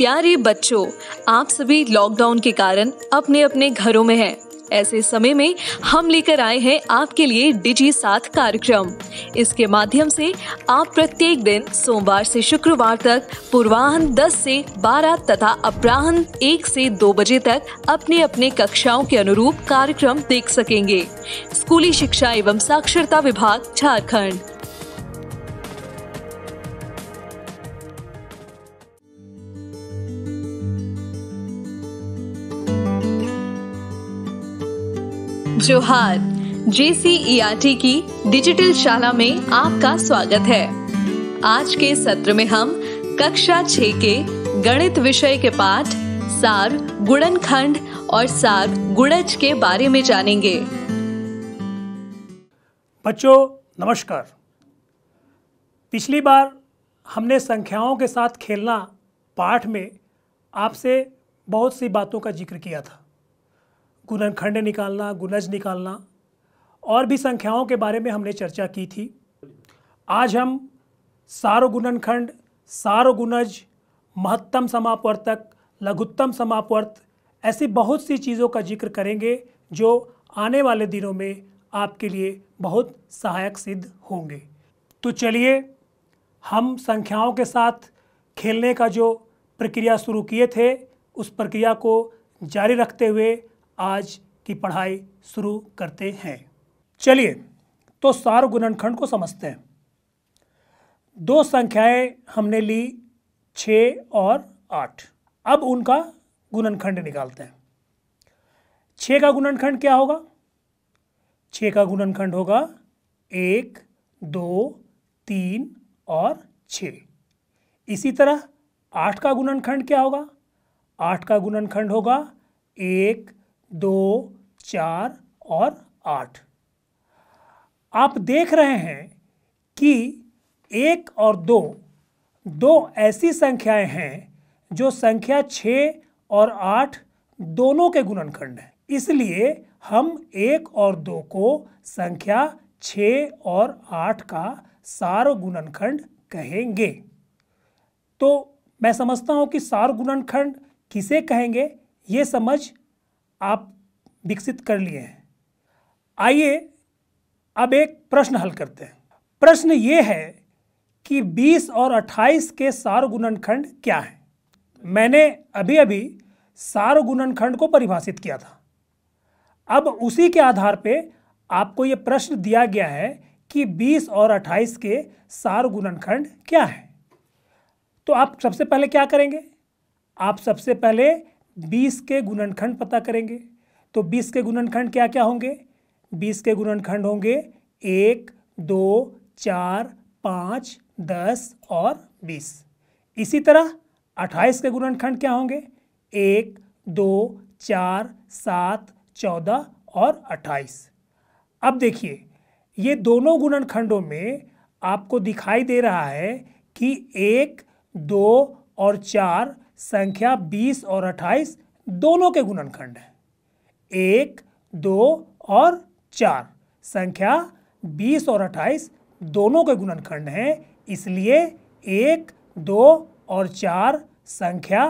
प्यारे बच्चों आप सभी लॉकडाउन के कारण अपने अपने घरों में हैं ऐसे समय में हम लेकर आए हैं आपके लिए डिजी साथ कार्यक्रम इसके माध्यम से आप प्रत्येक दिन सोमवार से शुक्रवार तक पूर्वाहन 10 से 12 तथा अपराहन 1 से 2 बजे तक अपने अपने कक्षाओं के अनुरूप कार्यक्रम देख सकेंगे स्कूली शिक्षा एवं साक्षरता विभाग झारखंड जोहार जेसीईआरटी e की डिजिटल शाला में आपका स्वागत है आज के सत्र में हम कक्षा छ के गणित विषय के पाठ सार गुणन खंड और सार गुणज के बारे में जानेंगे बच्चों नमस्कार पिछली बार हमने संख्याओं के साथ खेलना पाठ में आपसे बहुत सी बातों का जिक्र किया था गुणनखंड निकालना गुणज निकालना और भी संख्याओं के बारे में हमने चर्चा की थी आज हम सारो गुणनखंड सारो गुणज महत्तम समापवर्तक लघुत्तम समापवर्त ऐसी बहुत सी चीज़ों का जिक्र करेंगे जो आने वाले दिनों में आपके लिए बहुत सहायक सिद्ध होंगे तो चलिए हम संख्याओं के साथ खेलने का जो प्रक्रिया शुरू किए थे उस प्रक्रिया को जारी रखते हुए आज की पढ़ाई शुरू करते हैं चलिए तो सार गुणनखंड को समझते हैं दो संख्याएं हमने ली छ और आठ अब उनका गुणनखंड निकालते हैं छ का गुणनखंड क्या होगा छ का गुणनखंड होगा एक दो तीन और छ इसी तरह आठ का गुणनखंड क्या होगा आठ का गुणनखंड होगा एक दो चार और आठ आप देख रहे हैं कि एक और दो दो ऐसी संख्याएं हैं जो संख्या छः और आठ दोनों के गुणनखंड हैं इसलिए हम एक और दो को संख्या छः और आठ का सार गुणनखंड कहेंगे तो मैं समझता हूँ कि सार गुणनखंड किसे कहेंगे ये समझ आप विकसित कर लिए हैं आइए अब एक प्रश्न हल करते हैं प्रश्न ये है कि 20 और 28 के सार गुणनखंड क्या है मैंने अभी अभी सार गुणनखंड को परिभाषित किया था अब उसी के आधार पे आपको ये प्रश्न दिया गया है कि 20 और 28 के सार गुणनखंड क्या है तो आप सबसे पहले क्या करेंगे आप सबसे पहले बीस के गुणनखंड पता करेंगे तो बीस के गुणनखंड क्या क्या होंगे बीस के गुणनखंड होंगे एक दो चार पाँच दस और बीस इसी तरह अट्ठाईस के गुणनखंड क्या होंगे एक दो चार सात चौदह और अट्ठाईस अब देखिए ये दोनों गुणनखंडों में आपको दिखाई दे रहा है कि एक दो और चार संख्या 20 और 28 दोनों के गुणनखंड हैं एक दो और चार संख्या 20 और 28 दोनों के गुणनखंड हैं इसलिए एक दो और चार संख्या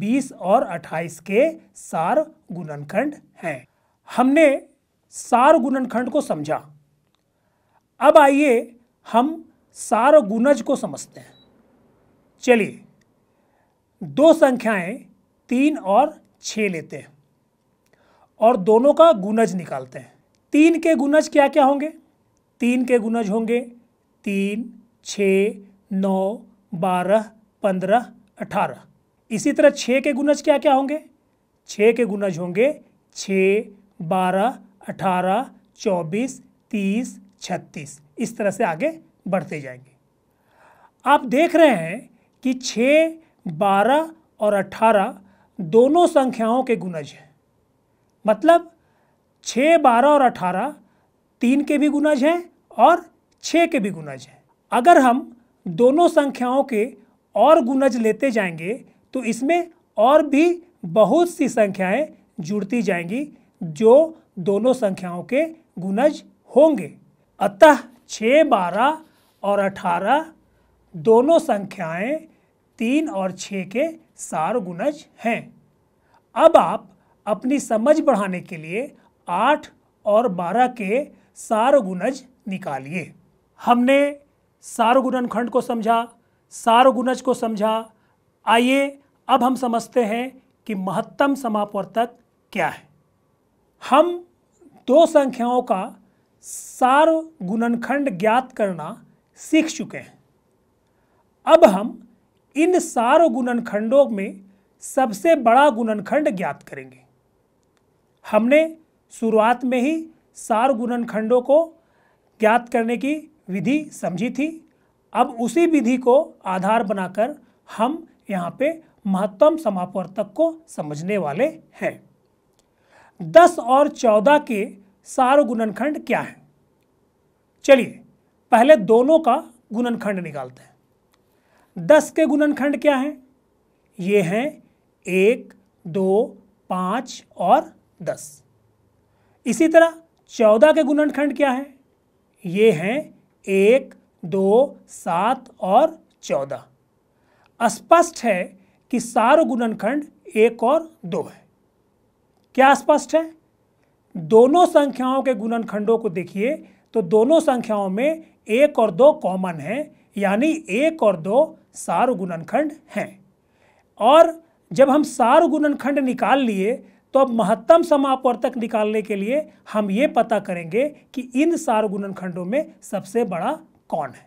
20 और 28 के सार गुणनखंड हैं हमने सार गुणनखंड को समझा अब आइए हम सार गुणज को समझते हैं चलिए दो संख्याएं तीन और छः लेते हैं और दोनों का गुणज निकालते हैं तीन के गुणज क्या क्या होंगे तीन के गुणज होंगे तीन छ नौ बारह पंद्रह अठारह इसी तरह छः के गुणज क्या क्या होंगे छः के गुणज होंगे छः बारह अठारह चौबीस तीस छत्तीस इस तरह से आगे बढ़ते जाएंगे आप देख रहे हैं कि छः बारह और अठारह दोनों संख्याओं के गुणज हैं मतलब छः बारह और अठारह तीन के भी गुणज हैं और छः के भी गुणज हैं अगर हम दोनों संख्याओं के और गुणज लेते जाएंगे तो इसमें और भी बहुत सी संख्याएं जुड़ती जाएंगी जो दोनों संख्याओं के गुणज होंगे अतः छः बारह और अठारह दोनों संख्याएं तीन और छः के सार्वगुणज हैं अब आप अपनी समझ बढ़ाने के लिए आठ और बारह के सार्वगुणज निकालिए हमने खंड को समझा सार्वगुणज को समझा आइए अब हम समझते हैं कि महत्तम समापवर्तक क्या है हम दो संख्याओं का गुणनखंड ज्ञात करना सीख चुके हैं अब हम इन सारों गुणनखंडों में सबसे बड़ा गुणनखंड ज्ञात करेंगे हमने शुरुआत में ही सार गुणनखंडों को ज्ञात करने की विधि समझी थी अब उसी विधि को आधार बनाकर हम यहाँ पे महत्तम समापवर्तक को समझने वाले हैं दस और चौदह के सार गुणनखंड क्या हैं चलिए पहले दोनों का गुणनखंड निकालते हैं दस के गुणनखंड क्या हैं ये हैं एक दो पाँच और दस इसी तरह चौदह के गुणनखंड क्या हैं ये हैं एक दो सात और चौदह स्पष्ट है कि सार गुणनखंड एक और दो है क्या स्पष्ट है दोनों संख्याओं के गुणनखंडों को देखिए तो दोनों संख्याओं में एक और दो कॉमन है यानी एक और दो सार गुणनखंड हैं और जब हम सार गुणनखंड निकाल लिए तो अब महत्तम समापवर्तक निकालने के लिए हम ये पता करेंगे कि इन सार गुणनखंडों में सबसे बड़ा कौन है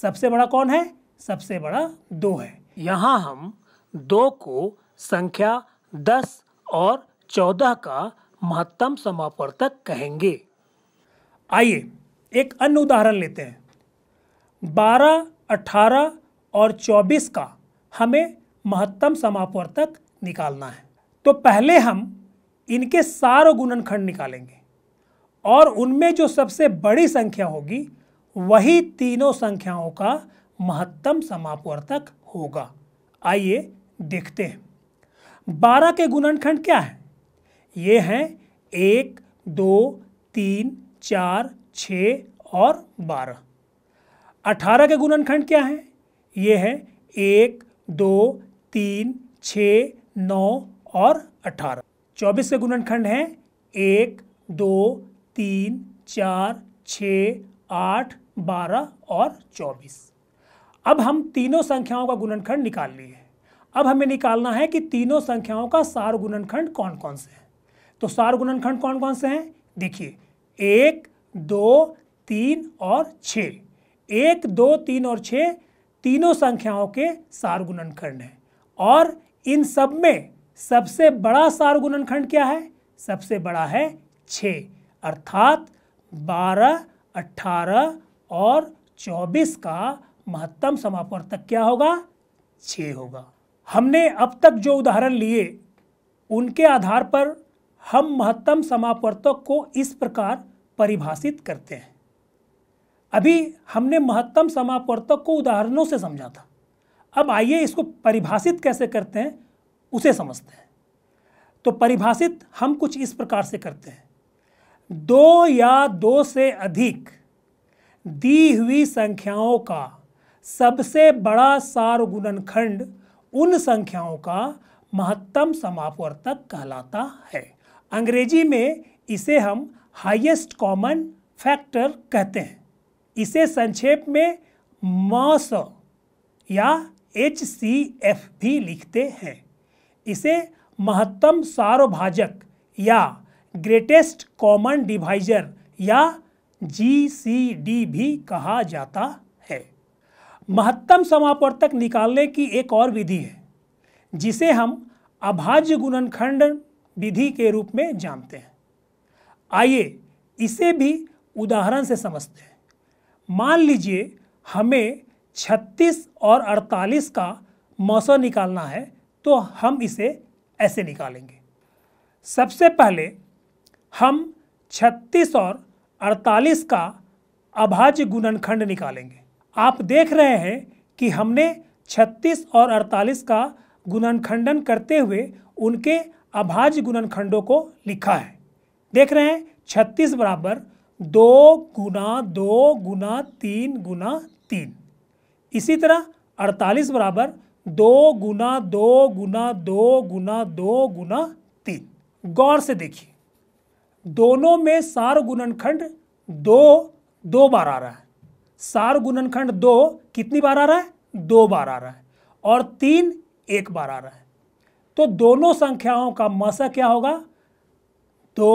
सबसे बड़ा कौन है सबसे बड़ा दो है यहाँ हम दो को संख्या दस और चौदह का महत्तम समापवर्तक कहेंगे आइए एक अन्य उदाहरण लेते हैं बारह अठारह और 24 का हमें महत्तम समापवर्तक निकालना है तो पहले हम इनके सारों गुणनखंड निकालेंगे और उनमें जो सबसे बड़ी संख्या होगी वही तीनों संख्याओं का महत्तम समापवर्तक होगा आइए देखते हैं बारह के गुणनखंड क्या है ये हैं एक दो तीन चार छ और बारह अठारह के गुणनखंड क्या हैं ये है एक दो तीन छ नौ और अठारह चौबीस के गुणनखंड हैं एक दो तीन चार छ आठ बारह और चौबीस अब हम तीनों संख्याओं का गुणनखंड निकाल लिए अब हमें निकालना है कि तीनों संख्याओं का सार गुणनखंड कौन कौन से हैं तो सार गुणनखंड कौन कौन से हैं देखिए एक दो तीन और छ एक दो तीन और छः तीनों संख्याओं के सारगुणनखंड हैं और इन सब में सबसे बड़ा सारगुणनखंड क्या है सबसे बड़ा है छ अर्थात बारह अट्ठारह और चौबीस का महत्तम समापवर्तक क्या होगा छ होगा हमने अब तक जो उदाहरण लिए उनके आधार पर हम महत्तम समापवर्तक को इस प्रकार परिभाषित करते हैं अभी हमने महत्तम समापवर्तक को उदाहरणों से समझा था अब आइए इसको परिभाषित कैसे करते हैं उसे समझते हैं तो परिभाषित हम कुछ इस प्रकार से करते हैं दो या दो से अधिक दी हुई संख्याओं का सबसे बड़ा सार्वगुणनखंड उन संख्याओं का महत्तम समापवर्तक कहलाता है अंग्रेजी में इसे हम हाईएस्ट कॉमन फैक्टर कहते हैं इसे संक्षेप में मॉस या एच सी एफ भी लिखते हैं इसे महत्तम सार्वभाजक या ग्रेटेस्ट कॉमन डिवाइजर या जी सी डी भी कहा जाता है महत्तम समापवर्तक निकालने की एक और विधि है जिसे हम अभाज्य गुणनखंड विधि के रूप में जानते हैं आइए इसे भी उदाहरण से समझते हैं मान लीजिए हमें 36 और 48 का मौसम निकालना है तो हम इसे ऐसे निकालेंगे सबसे पहले हम 36 और 48 का अभाज्य गुणनखंड निकालेंगे आप देख रहे हैं कि हमने 36 और 48 का गुणनखंडन करते हुए उनके अभाज्य गुणनखंडों को लिखा है देख रहे हैं 36 बराबर दो गुना दो गुना तीन गुना तीन इसी तरह अड़तालीस बराबर दो गुना दो गुना दो गुना दो गुना तीन गौर से देखिए दोनों में सार गुणनखंड दो दो बार आ रहा है सार गुणनखंड दो कितनी बार आ रहा है दो बार आ रहा है और तीन एक बार आ रहा है तो दोनों संख्याओं का मसा क्या होगा दो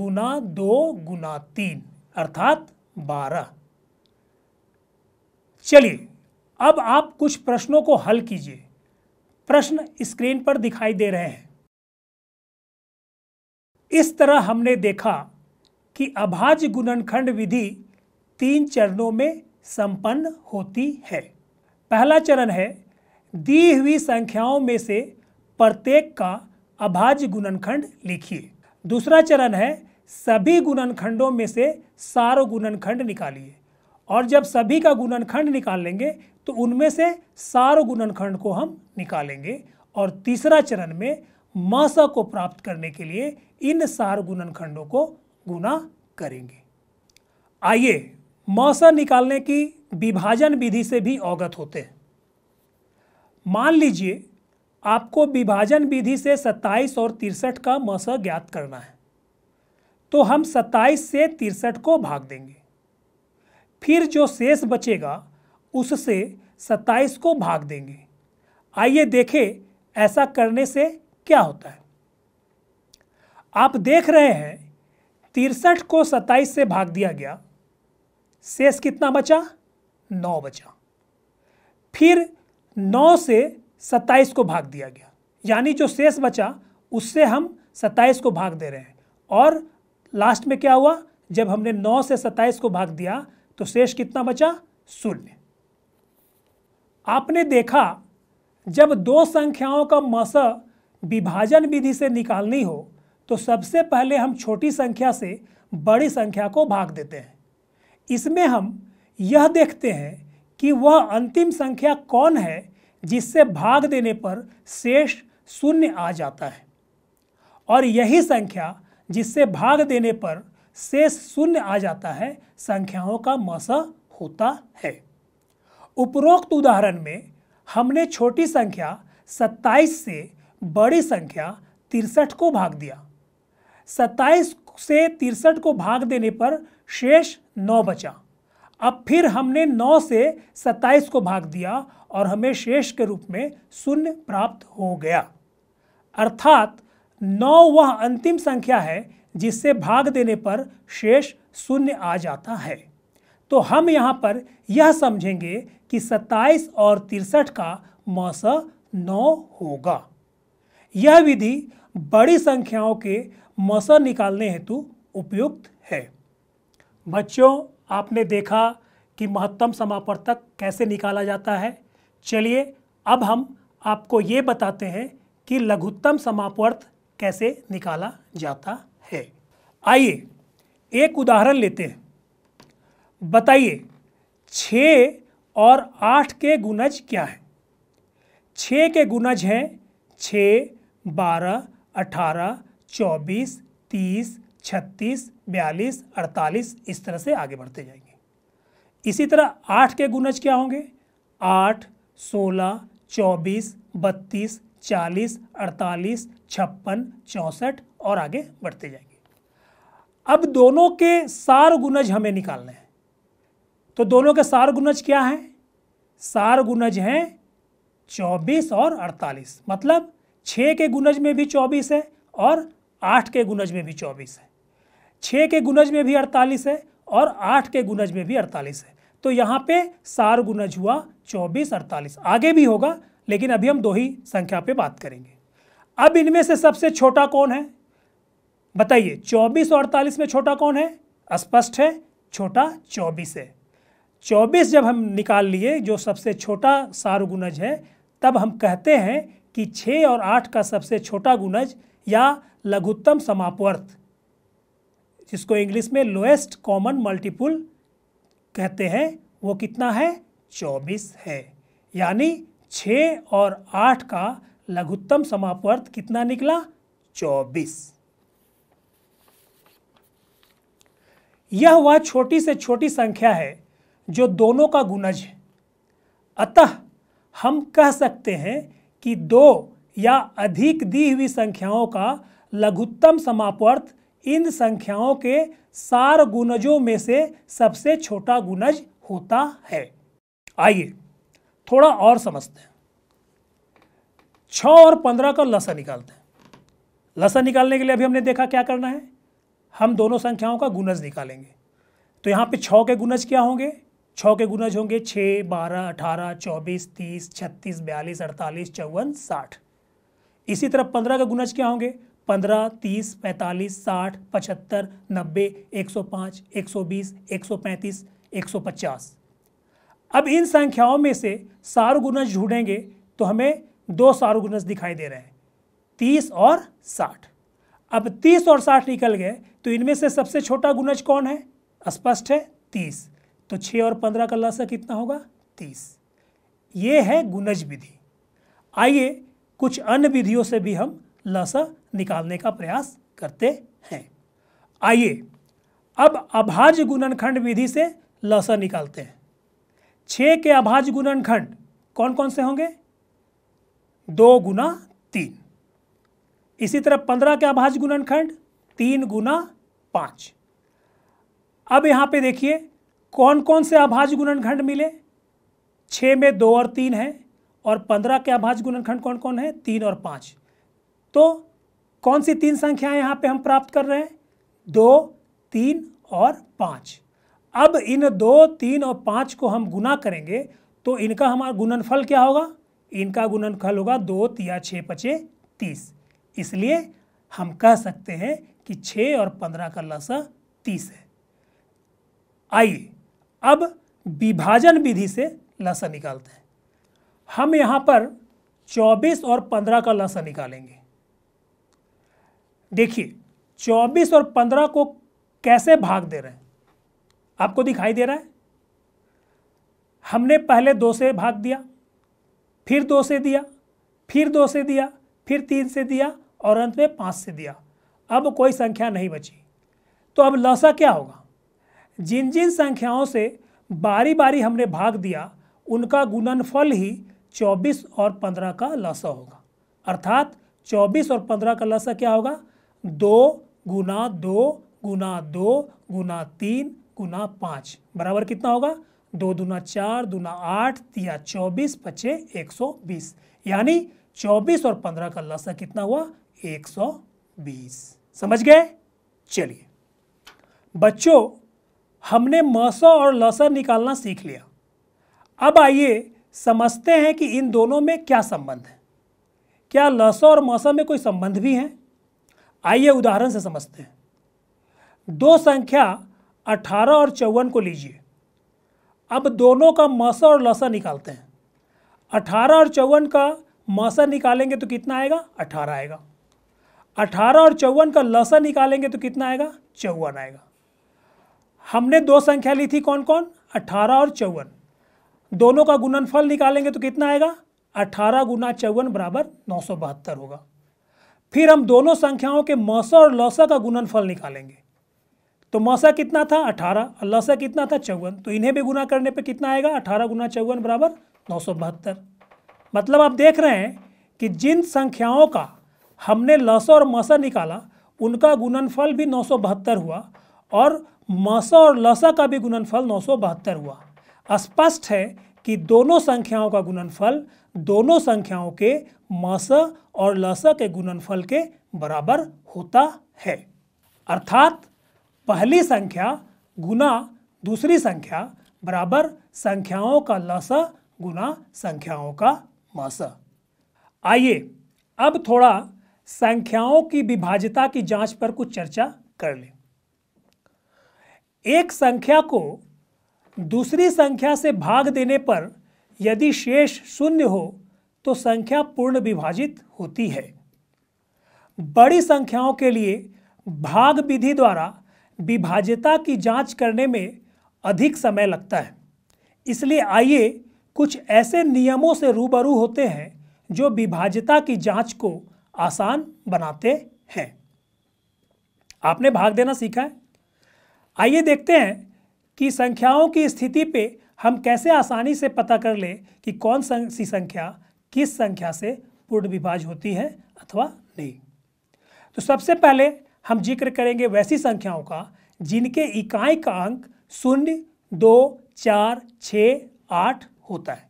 गुना दो गुना तीन अर्थात बारह चलिए अब आप कुछ प्रश्नों को हल कीजिए प्रश्न स्क्रीन पर दिखाई दे रहे हैं इस तरह हमने देखा कि अभाज्य गुणनखंड विधि तीन चरणों में संपन्न होती है पहला चरण है दी हुई संख्याओं में से प्रत्येक का अभाज्य गुणनखंड लिखिए दूसरा चरण है सभी गुणनखंडों में से सारो गुणनखंड निकालिए और जब सभी का गुणनखंड निकाल लेंगे तो उनमें से सारो गुणनखंड को हम निकालेंगे और तीसरा चरण में मासा को प्राप्त करने के लिए इन सार गुणनखंडों को गुना करेंगे आइए मौसा निकालने की विभाजन विधि से भी अवगत होते हैं मान लीजिए आपको विभाजन विधि से 27 और तिरसठ का मस ज्ञात करना है तो हम 27 से तिरसठ को भाग देंगे फिर जो शेष बचेगा उससे 27 को भाग देंगे आइए देखें ऐसा करने से क्या होता है आप देख रहे हैं तिरसठ को 27 से भाग दिया गया शेष कितना बचा 9 बचा फिर 9 से सत्ताईस को भाग दिया गया यानी जो शेष बचा उससे हम सत्ताईस को भाग दे रहे हैं और लास्ट में क्या हुआ जब हमने नौ से सत्ताईस को भाग दिया तो शेष कितना बचा शून्य आपने देखा जब दो संख्याओं का मस विभाजन विधि से निकालनी हो तो सबसे पहले हम छोटी संख्या से बड़ी संख्या को भाग देते हैं इसमें हम यह देखते हैं कि वह अंतिम संख्या कौन है जिससे भाग देने पर शेष शून्य आ जाता है और यही संख्या जिससे भाग देने पर शेष शून्य आ जाता है संख्याओं का मसा होता है उपरोक्त उदाहरण में हमने छोटी संख्या 27 से बड़ी संख्या तिरसठ को भाग दिया 27 से तिरसठ को भाग देने पर शेष नौ बचा अब फिर हमने नौ से 27 को भाग दिया और हमें शेष के रूप में शून्य प्राप्त हो गया अर्थात नौ वह अंतिम संख्या है जिससे भाग देने पर शेष शून्य आ जाता है तो हम यहाँ पर यह समझेंगे कि 27 और तिरसठ का मौस नौ होगा यह विधि बड़ी संख्याओं के मौस निकालने हेतु उपयुक्त है बच्चों आपने देखा कि महत्तम समापर्तक कैसे निकाला जाता है चलिए अब हम आपको ये बताते हैं कि लघुत्तम समापवर्त कैसे निकाला जाता है आइए एक उदाहरण लेते हैं बताइए छ और आठ के गुणज क्या है छ के गुणज हैं छ बारह अठारह चौबीस तीस छत्तीस बयालीस अड़तालीस इस तरह से आगे बढ़ते जाएंगे इसी तरह आठ के गुणज क्या होंगे आठ सोलह चौबीस बत्तीस चालीस अड़तालीस छप्पन चौंसठ और आगे बढ़ते जाएंगे अब दोनों के सार गुणज हमें निकालने हैं तो दोनों के सार गुणज क्या हैं सार गुणज हैं चौबीस और अड़तालीस मतलब छः के गुणज में भी चौबीस है और आठ के गुणज में भी चौबीस है छः के गुणज में भी अड़तालीस है और आठ के गुणज में भी अड़तालीस है तो यहाँ पे सार गुनज हुआ चौबीस अड़तालीस आगे भी होगा लेकिन अभी हम दो ही संख्या पे बात करेंगे अब इनमें से सबसे छोटा कौन है बताइए चौबीस और अड़तालीस में छोटा कौन है स्पष्ट है छोटा चौबीस है चौबीस जब हम निकाल लिए जो सबसे छोटा गुनज है तब हम कहते हैं कि छः और आठ का सबसे छोटा गुनज या लघुत्तम समापवर्थ जिसको इंग्लिश में लोएस्ट कॉमन मल्टीपुल कहते हैं वो कितना है चौबीस है यानी छ और आठ का लघुत्तम समापवर्त कितना निकला चौबीस यह वह छोटी से छोटी संख्या है जो दोनों का गुणज है अतः हम कह सकते हैं कि दो या अधिक दी हुई संख्याओं का लघुत्तम समापवर्त इन संख्याओं के सार गुणजों में से सबसे छोटा गुणज होता है आइए थोड़ा और समझते हैं छ और पंद्रह का लसा निकालते हैं लसा निकालने के लिए अभी हमने देखा क्या करना है हम दोनों संख्याओं का गुणज निकालेंगे तो यहां पे छ के गुणज क्या होंगे छ के गुणज होंगे छ बारह अठारह चौबीस तीस छत्तीस बयालीस अड़तालीस चौवन साठ इसी तरह पंद्रह के गुणज क्या होंगे पंद्रह तीस पैंतालीस साठ पचहत्तर नब्बे एक सौ पाँच एक सौ बीस एक सौ पैंतीस एक सौ पचास अब इन संख्याओं में से सार्वगुणज ढूंढेंगे तो हमें दो सार्वगुणज दिखाई दे रहे हैं तीस और साठ अब तीस और साठ निकल गए तो इनमें से सबसे छोटा गुनज कौन है स्पष्ट है तीस तो छः और पंद्रह का लसा कितना होगा तीस ये है गुनज विधि आइए कुछ अन्य विधियों से भी हम लसा निकालने का प्रयास करते हैं आइए अब अभाज्य गुणनखंड विधि से लस निकालते हैं छ के अभाज्य गुणनखंड कौन कौन से होंगे दो गुना तीन इसी तरह पंद्रह के अभाज्य गुणनखंड तीन गुना पांच अब यहां पे देखिए कौन कौन से अभाज्य गुणनखंड मिले छ में दो और तीन है और पंद्रह के अभाज्य गुणनखंड कौन कौन है तीन और पांच तो कौन सी तीन संख्याएं यहाँ पे हम प्राप्त कर रहे हैं दो तीन और पाँच अब इन दो तीन और पाँच को हम गुना करेंगे तो इनका हमारा गुणनफल क्या होगा इनका गुणनफल होगा दो तिया छः पचे तीस इसलिए हम कह सकते हैं कि छः और पंद्रह का लसा तीस है आइए अब विभाजन विधि से लसा निकालते हैं हम यहाँ पर चौबीस और पंद्रह का लसा निकालेंगे देखिए 24 और 15 को कैसे भाग दे रहे हैं आपको दिखाई दे रहा है हमने पहले दो से भाग दिया फिर दो से दिया फिर दो से दिया फिर तीन से दिया और अंत में पाँच से दिया अब कोई संख्या नहीं बची तो अब लसा क्या होगा जिन जिन संख्याओं से बारी बारी हमने भाग दिया उनका गुणनफल ही 24 और 15 का लसा होगा अर्थात 24 और 15 का लसा क्या होगा दो गुना दो गुना दो गुना तीन गुना पाँच बराबर कितना होगा दो दुना चार दुना आठ तिया चौबीस पचे एक सौ बीस यानी चौबीस और पंद्रह का लसा कितना हुआ एक सौ बीस समझ गए चलिए बच्चों हमने मसा और लसा निकालना सीख लिया अब आइए समझते हैं कि इन दोनों में क्या संबंध है क्या लसा और मसा में कोई संबंध भी है आइए उदाहरण से समझते हैं दो संख्या अठारह और चौवन को लीजिए अब दोनों का मसा और लसा निकालते हैं अठारह और चौवन का मसा निकालेंगे तो कितना आएगा अठारह आएगा अठारह और चौवन का लसा निकालेंगे तो कितना आएगा चौवन आएगा हमने दो संख्या ली थी कौन कौन अठारह और चौवन दोनों का गुणनफल निकालेंगे तो कितना आएगा अठारह गुना चौवन बराबर नौ सौ बहत्तर होगा फिर हम दोनों संख्याओं के मौसा और लौसा का गुणनफल निकालेंगे तो मौसा कितना था अठारह और लौसा कितना था चौवन तो इन्हें भी गुना करने पे कितना आएगा अठारह गुना चौवन बराबर नौ सौ बहत्तर मतलब आप देख रहे हैं कि जिन संख्याओं का हमने लौसा और मौसा निकाला उनका गुणनफल भी नौ सौ बहत्तर हुआ और मौसा और लौसा का भी गुणनफल नौ सौ बहत्तर हुआ स्पष्ट है कि दोनों संख्याओं का गुणनफल दोनों संख्याओं के मास और लस के गुणनफल के बराबर होता है अर्थात पहली संख्या गुना दूसरी संख्या बराबर संख्याओं का लस गुना संख्याओं का मास आइए अब थोड़ा संख्याओं की विभाज्यता की जांच पर कुछ चर्चा कर लें एक संख्या को दूसरी संख्या से भाग देने पर यदि शेष शून्य हो तो संख्या पूर्ण विभाजित होती है बड़ी संख्याओं के लिए भाग विधि द्वारा विभाज्यता की जांच करने में अधिक समय लगता है इसलिए आइए कुछ ऐसे नियमों से रूबरू होते हैं जो विभाज्यता की जांच को आसान बनाते हैं आपने भाग देना सीखा है आइए देखते हैं कि संख्याओं की स्थिति पे हम कैसे आसानी से पता कर ले कि कौन सी संख्या किस संख्या से पूर्ण विभाज होती है अथवा नहीं तो सबसे पहले हम जिक्र करेंगे वैसी संख्याओं का जिनके इकाई का अंक शून्य दो चार छ आठ होता है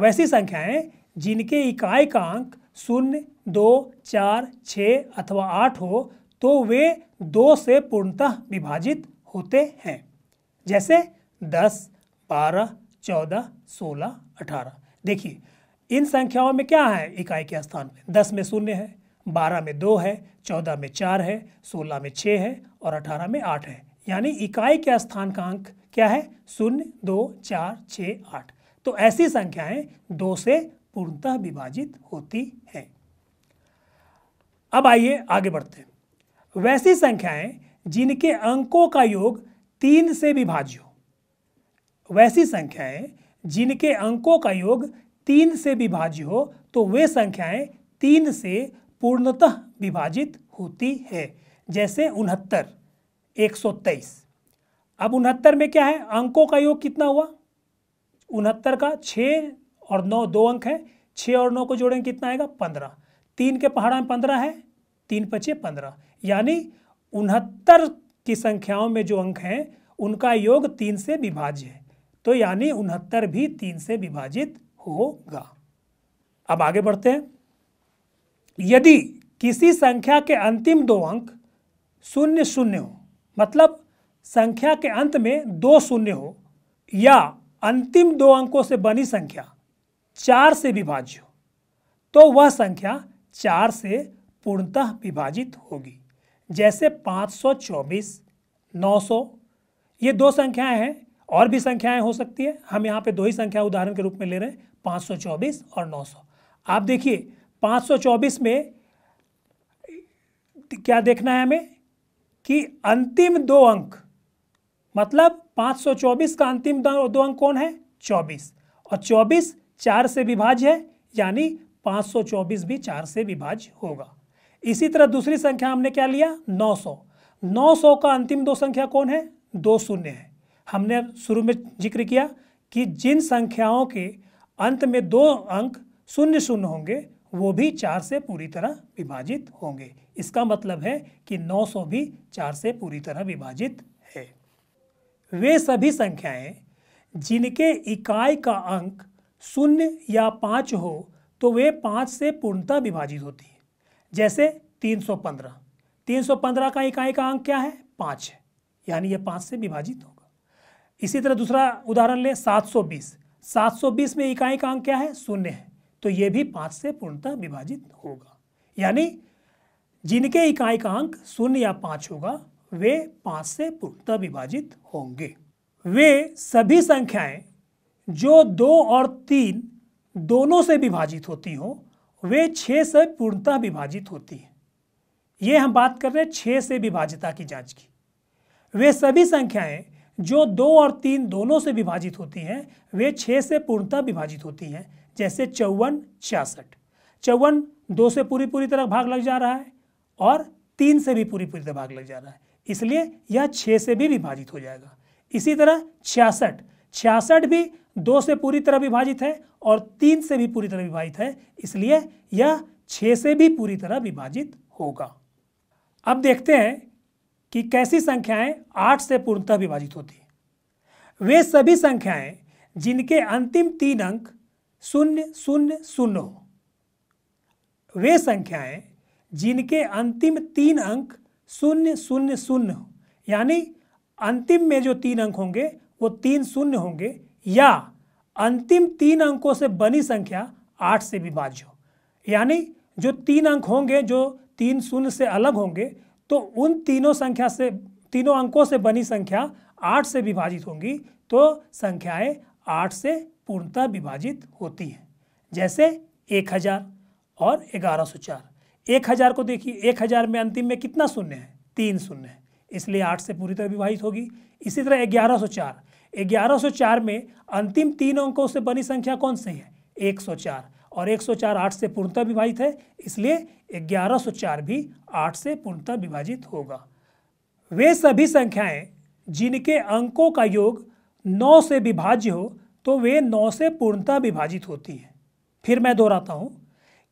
वैसी संख्याएं जिनके इकाई का अंक शून्य दो चार छ अथवा आठ हो तो वे दो से पूर्णतः विभाजित होते हैं जैसे दस बारह चौदह सोलह अठारह देखिए इन संख्याओं में क्या है इकाई के स्थान पर दस में शून्य है बारह में दो है चौदह में चार है सोलह में छः है और अठारह में आठ है यानी इकाई के स्थान का अंक क्या है शून्य दो चार छः आठ तो ऐसी संख्याएं दो से पूर्णतः विभाजित होती हैं अब आइए आगे बढ़ते हैं वैसी संख्याएं जिनके अंकों का योग तीन से विभाज्य हो वैसी संख्याएं जिनके अंकों का योग तीन से विभाज्य हो तो वे संख्याएं तीन से पूर्णतः विभाजित होती है जैसे उनहत्तर एक सौ तेईस अब उनहत्तर में क्या है अंकों का योग कितना हुआ उनहत्तर का छः और नौ दो अंक है छः और नौ को जोड़ेंगे कितना आएगा पंद्रह तीन के पहाड़ा में पंद्रह है तीन पचे पंद्रह यानी उनहत्तर की संख्याओं में जो अंक हैं उनका योग तीन से विभाज्य है तो यानी उनहत्तर भी तीन से विभाजित होगा अब आगे बढ़ते हैं यदि किसी संख्या के अंतिम दो अंक शून्य शून्य हो मतलब संख्या के अंत में दो शून्य हो या अंतिम दो अंकों से बनी संख्या चार से विभाज्य हो तो वह संख्या चार से पूर्णतः विभाजित होगी जैसे 524, 900 ये दो संख्याएं हैं और भी संख्याएं हो सकती है हम यहाँ पे दो ही संख्या उदाहरण के रूप में ले रहे हैं 524 और 900 आप देखिए 524 में क्या देखना है हमें कि अंतिम दो अंक मतलब 524 का अंतिम दो अंक कौन है 24 और 24 चार से विभाज्य है यानी 524 भी चार से विभाज्य होगा इसी तरह दूसरी संख्या हमने क्या लिया 900 900 का अंतिम दो संख्या कौन है दो शून्य है हमने शुरू में जिक्र किया कि जिन संख्याओं के अंत में दो अंक शून्य शून्य होंगे वो भी चार से पूरी तरह विभाजित होंगे इसका मतलब है कि 900 भी चार से पूरी तरह विभाजित है वे सभी संख्याएं जिनके इकाई का अंक शून्य या पाँच हो तो वे पाँच से पूर्णतः विभाजित होती है जैसे 315 315 का इकाई का अंक क्या है पाँच यानी यह पाँच से विभाजित हो इसी तरह दूसरा उदाहरण लें 720 720 में इकाई का अंक क्या है शून्य है तो ये भी पाँच से पूर्णतः विभाजित होगा यानी जिनके इकाई का अंक शून्य या पाँच होगा वे पाँच से पूर्णतः विभाजित होंगे वे सभी संख्याएं जो दो और तीन दोनों से विभाजित होती हों वे छः से पूर्णतः विभाजित होती हैं ये हम बात कर रहे हैं छः से विभाजिता की जांच की वे सभी संख्याएं जो दो और तीन दोनों से विभाजित होती हैं वे छः से पूर्णतः विभाजित होती हैं जैसे चौवन छियासठ चौवन दो से पूरी पूरी तरह भाग लग जा रहा है और तीन से भी पूरी पूरी तरह भाग लग जा रहा है इसलिए यह छः से भी विभाजित हो जाएगा इसी तरह छियासठ छियासठ भी दो से पूरी तरह विभाजित है और तीन से भी पूरी तरह विभाजित है इसलिए यह छः से भी पूरी तरह विभाजित होगा अब देखते हैं कि कैसी संख्याएं आठ से पूर्णतः विभाजित होती हैं वे सभी संख्याएं जिनके अंतिम तीन अंक शून्य शून्य शून्य हो वे संख्याएं जिनके अंतिम तीन अंक शून्य शून्य शून्य हो यानी अंतिम में जो तीन अंक होंगे वो तीन शून्य होंगे या अंतिम तीन अंकों से बनी संख्या आठ से विभाज्य हो यानी जो तीन अंक होंगे जो तीन शून्य से अलग होंगे तो उन तीनों संख्या से तीनों अंकों से बनी संख्या आठ से विभाजित होंगी तो संख्याएं आठ से पूर्णतः विभाजित होती हैं जैसे एक हजार और ग्यारह सौ चार एक हजार को देखिए एक हजार में अंतिम में कितना शून्य है तीन शून्य है इसलिए आठ से पूरी तरह विभाजित होगी इसी तरह ग्यारह सौ चार ग्यारह सौ चार में अंतिम तीन अंकों से बनी संख्या कौन सी है एक सौ चार और 104 8 से पूर्णतः विभाजित है इसलिए 1104 भी 8 से पूर्णतः विभाजित होगा वे सभी संख्याएं जिनके अंकों का योग 9 से विभाज्य हो तो वे 9 से पूर्णतः विभाजित होती हैं फिर मैं दोहराता हूँ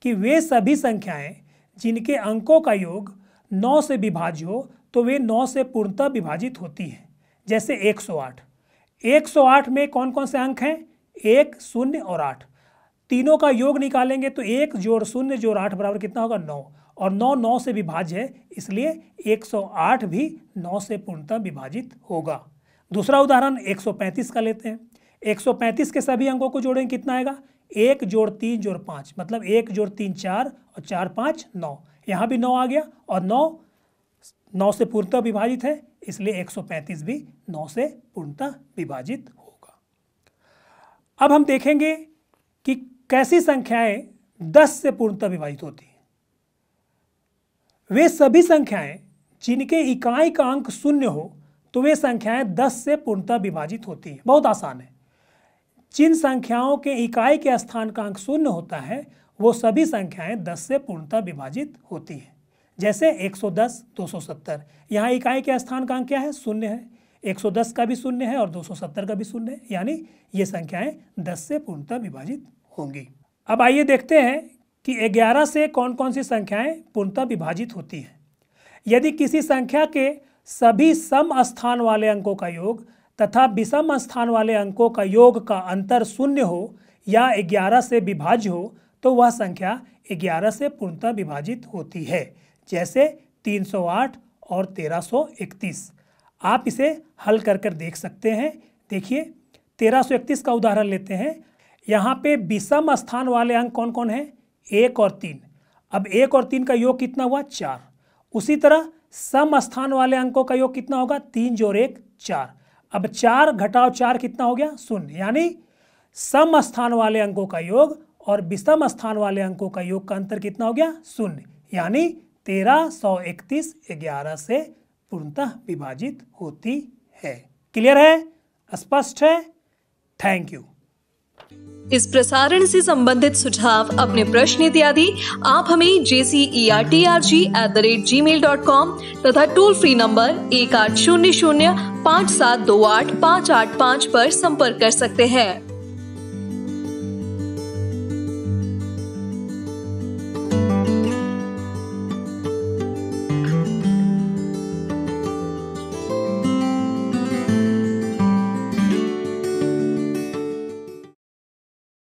कि वे सभी संख्याएं जिनके अंकों का योग 9 से विभाज्य हो तो वे 9 से पूर्णतः विभाजित होती हैं जैसे 108 108 में कौन कौन से अंक हैं एक शून्य और आठ तीनों का योग निकालेंगे तो एक जोड़ शून्य जोड़ आठ बराबर कितना होगा नौ और नौ नौ से विभाज्य है इसलिए 108 भी नौ से पूर्णतः विभाजित होगा दूसरा उदाहरण 135 का लेते हैं 135 के सभी अंकों को जोड़ेंगे कितना आएगा एक जोड़ तीन जोड़ पाँच मतलब एक जोड़ तीन चार और चार पाँच नौ यहाँ भी नौ आ गया और नौ नौ से पूर्णतः विभाजित है इसलिए 135 भी नौ से पूर्णतः विभाजित होगा अब हम देखेंगे कि कैसी संख्याएं दस से पूर्णतः विभाजित होती हैं वे सभी संख्याएं जिनके इकाई का अंक शून्य हो तो वे संख्याएं दस से पूर्णतः विभाजित होती हैं बहुत आसान है जिन संख्याओं के इकाई के स्थान का अंक शून्य होता है वो सभी संख्याएं दस से पूर्णतः विभाजित होती हैं जैसे 110, 270 यहाँ इकाई के स्थान का अंक क्या है शून्य है 110 का भी शून्य है और 270 का भी शून्य है यानी ये संख्याएं 10 से पूर्णतः विभाजित होंगी अब आइए देखते हैं कि ग्यारह से कौन कौन सी संख्याएं पूर्णतः विभाजित होती हैं यदि किसी संख्या के सभी सम स्थान वाले अंकों का योग तथा विषम स्थान वाले अंकों का योग का अंतर शून्य हो या ग्यारह से विभाज्य हो तो वह संख्या ग्यारह से पूर्णतः विभाजित होती है जैसे 308 और 1331 आप इसे हल कर कर देख सकते हैं देखिए 1331 का उदाहरण लेते हैं यहाँ पे विषम स्थान वाले अंक कौन कौन है एक और तीन अब एक और तीन का योग कितना हुआ चार उसी तरह सम स्थान वाले अंकों का योग कितना होगा तीन जोर एक चार अब चार घटाव चार कितना हो गया शून्य यानी सम स्थान वाले अंकों का योग और विषम स्थान वाले अंकों का योग का अंतर कितना हो गया शून्य यानी तेरह सौ इकतीस ग्यारह से पूर्णतः विभाजित होती है क्लियर है स्पष्ट है थैंक यू इस प्रसारण से संबंधित सुझाव अपने प्रश्न इत्यादि आप हमें J C E R T R G at the rate gmail dot com तथा टोल फ्री नंबर एक आठ शून्य शून्य पाँच सात दो आठ पाँच आठ पाँच आरोप संपर्क कर सकते हैं